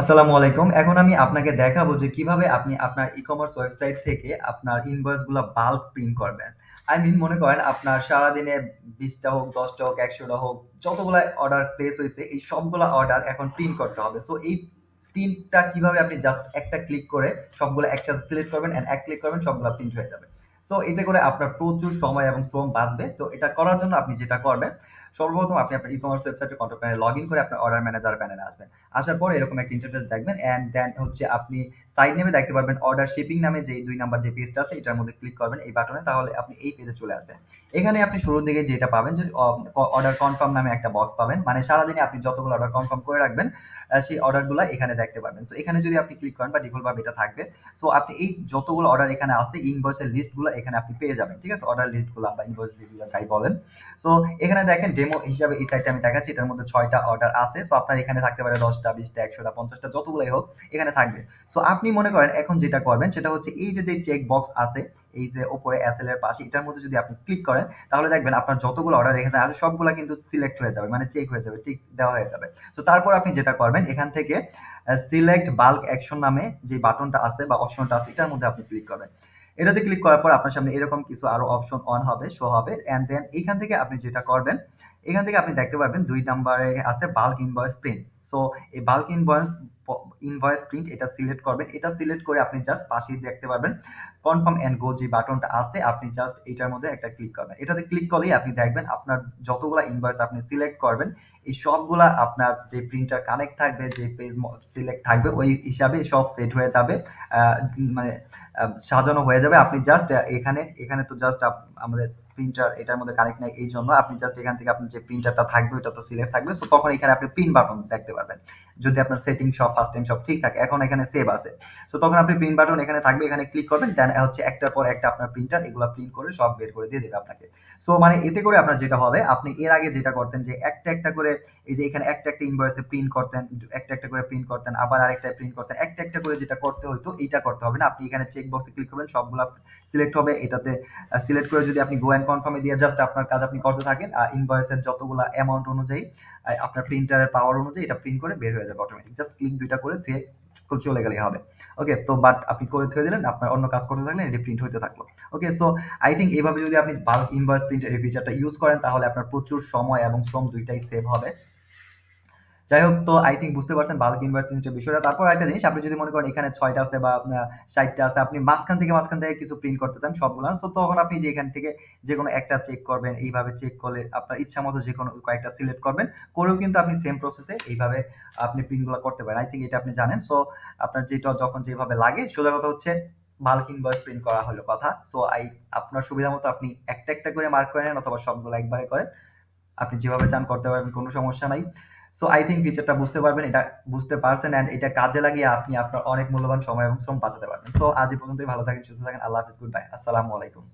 আসসালামু আলাইকুম এখন আমি আপনাকে দেখাবো যে কিভাবে আপনি আপনার ই কমার্স ওয়েবসাইট থেকে আপনার ইনভয়েসগুলো বাল্ক প্রিন্ট করবেন আই মিন মনে করেন আপনার সারাদিনে বিশটা হোক দশটা হোক একশোটা হোক যতগুলো অর্ডার প্লেস হয়েছে এই সবগুলো অর্ডার এখন প্রিন্ট করতে হবে সো এই প্রিন্টটা কিভাবে আপনি জাস্ট একটা ক্লিক করে সবগুলো একসাথে সিলেক্ট করবেন অ্যান্ড এক ক্লিক করবেন সবগুলো প্রিন্ট হয়ে যাবে সো এতে করে আপনার প্রচুর সময় এবং শ্রম বাঁচবে তো এটা করার জন্য আপনি যেটা করবেন সর্বপ্রথম আপনি আপনার ই কমার্স ওয়েবসাইটে কন্ট্রোল প্যানেল লগ ইন করে আপনার অর্ডার ম্যানেজার প্যানেলে আসবেন আসার পর এরকম একটা ইন্টারফেস দেখবেন অ্যান্ড দেন হচ্ছে আপনি সাইড নেমে দেখতে পারবেন অর্ডার শিপিং নামে যে দুই নাম্বার যে পেজটা আছে এটার মধ্যে ক্লিক করবেন এই বাটনে তাহলে আপনি এই পেজে চলে আসবেন এখানে আপনি শুরুর দিকে যেটা পাবেন যে অর্ডার কনফার্ম নামে একটা বক্স পাবেন মানে সারাদিনে আপনি যতগুলো অর্ডার কনফার্ম করে রাখবেন সেই অর্ডারগুলো এখানে দেখতে পারবেন সো এখানে যদি আপনি ক্লিক করেন বা ডিফল্টভাবে এটা থাকবে সো আপনি এই যতগুলো অর্ডার এখানে আসে ইনভয়েসের লিস্টগুলো এখানে আপনি পেয়ে যাবেন ঠিক আছে অর্ডার লিস্টগুলো বা ইনভয়েস লিস্টগুলো যাই বলেন সো এখানে দেখেন ডেমো হিসাবে এই সাইডটা আমি দেখাচ্ছি এটার মধ্যে ছয়টা অর্ডার আছে সো আপনার এখানে থাকতে পারে দশটা বিশটা একশোটা পঞ্চাশটা যতগুলোই হোক এখানে থাকবে সো আপনি আপনি মনে করেন এখন যেটা করবেন সেটা হচ্ছে এই যে যে চেক বক্স আছে এই যে ওপরে এস এর পাশে এটার মধ্যে যদি আপনি ক্লিক করেন তাহলে দেখবেন আপনার যতগুলো অর্ডার এখানে আছে সবগুলো কিন্তু সিলেক্ট হয়ে যাবে মানে চেক হয়ে যাবে ঠিক দেওয়া হয়ে যাবে তো তারপর আপনি যেটা করবেন এখান থেকে সিলেক্ট বাল্ক অ্যাকশন নামে যে বাটনটা আছে বা অপশনটা আছে এটার মধ্যে আপনি ক্লিক করবেন এটাতে ক্লিক করার পর আপনার সামনে এরকম কিছু আরো অপশন অন হবে শো হবে অ্যান্ড দেন এখান থেকে আপনি যেটা করবেন এখান থেকে আপনি দেখতে পারবেন দুই নাম্বারে আছে বাল্ক ইনভয়েস প্রিন্ট সো এই বাল্ক ইনভয়েস ইনভয়েস প্রিন্ট এটা সিলেক্ট করবেন এটা সিলেক্ট করে আপনি জাস্ট পাশেই দেখতে পারবেন কনফার্ম অ্যান্ড গো যে বাটনটা আছে আপনি জাস্ট এটার মধ্যে একটা ক্লিক করবেন এটাতে ক্লিক করলেই আপনি দেখবেন আপনার যতগুলা ইনভয়েস আপনি সিলেক্ট করবেন এই সবগুলা আপনার যে প্রিন্টার কানেক্ট থাকবে যে পেজ সিলেক্ট থাকবে ওই হিসাবে সব সেট হয়ে যাবে মানে সাজানো হয়ে যাবে আপনি জাস্ট এখানে এখানে তো জাস্ট আমাদের প্রিন্টার এটার মধ্যে কানেক্ট নাই এই জন্য আপনি জাস্ট এখান থেকে আপনি যে প্রিন্টারটা থাকবে ওটা তো সিলেক্ট থাকবে সো তখন এখানে আপনি প্রিন্ট বাটন দেখতে পারবেন যদি আপনার সেটিং সব ফার্স্ট টাইম সব ঠিক থাকে এখন এখানে সেভ আছে সো তখন আপনি প্রিন্ট বাটন এখানে থাকবে এখানে ক্লিক করবেন দেন হচ্ছে একটার পর একটা আপনার প্রিন্টার এগুলো প্রিন্ট করে সব বের করে দিয়ে দেবে আপনাকে সো মানে এতে করে আপনার যেটা হবে আপনি এর আগে যেটা করতেন যে একটা একটা করে এই যে এখানে একটা একটা ইনভয়েসে প্রিন্ট করতেন একটা একটা করে প্রিন্ট করতেন আবার আরেকটা প্রিন্ট করতেন একটা একটা করে যেটা করতে হতো এইটা করতে হবে না আপনি এখানে চেক বক্সে ক্লিক করবেন সবগুলো সিলেক্ট হবে এটাতে সিলেক্ট করে যদি আপনি গো অ্যান্ড কনফার্মে দিয়ে জাস্ট আপনার কাজ আপনি করতে থাকেন ইনভয়েসের যতগুলো অ্যামাউন্ট অনুযায়ী আপনার প্রিন্টারের পাওয়ার অনুযায়ী এটা প্রিন্ট করে বের হয়ে যাবে অটোমেটিক জাস্ট ক্লিক দুইটা করে ধুয়ে চলে গেলেই হবে ওকে তো বাট আপনি করে থুয়ে দিলেন আপনার অন্য কাজ করতে থাকলেন এটি প্রিন্ট হতে থাকলো ওকে সো আই থিঙ্ক এইভাবে যদি আপনি ইনভয়েস প্রিন্টার এই ফিচারটা ইউজ করেন তাহলে আপনার প্রচুর সময় এবং শ্রম দুইটাই সেভ হবে যাই হোক তো আই থিঙ্ক বুঝতে পারছেন বাল্ক ইনভার্টেন্সের বিষয়টা তারপর একটা জিনিস আপনি যদি মনে করেন এখানে ছয়টা আছে বা সাইটটা আছে আপনি মাঝখান থেকে মাঝখান থেকে কিছু প্রিন্ট করতে চান সবগুলো সো তখন আপনি যে এখান থেকে যে কোনো একটা চেক করবেন এইভাবে চেক করলে আপনার ইচ্ছা মতো যে কোনো কয়েকটা সিলেক্ট করবেন করেও কিন্তু আপনি সেম প্রসেসে এইভাবে আপনি প্রিন্টগুলো করতে পারেন আই থিঙ্ক এটা আপনি জানেন সো আপনার যেটা যখন যেভাবে লাগে সোজা কথা হচ্ছে ভাল্ক ইনভয়েস প্রিন্ট করা হলো কথা সো আই আপনার সুবিধা মতো আপনি একটা একটা করে মার্ক করে নেন অথবা সবগুলো একবারে করেন আপনি যেভাবে চান করতে পারবেন কোনো সমস্যা নাই সো আই থিঙ্ক ফিচারটা বুঝতে পারবেন এটা বুঝতে পারছেন অ্যান্ড এটা কাজে লাগিয়ে আপনি আপনার অনেক মূল্যবান সময় এবং শ্রম বাঁচাতে পারবেন সো আজ পর্যন্তই ভালো থাকেন সুস্থ থাকেন আল্লাহ হাফিজ গুড বাই আসসালামু আলাইকুম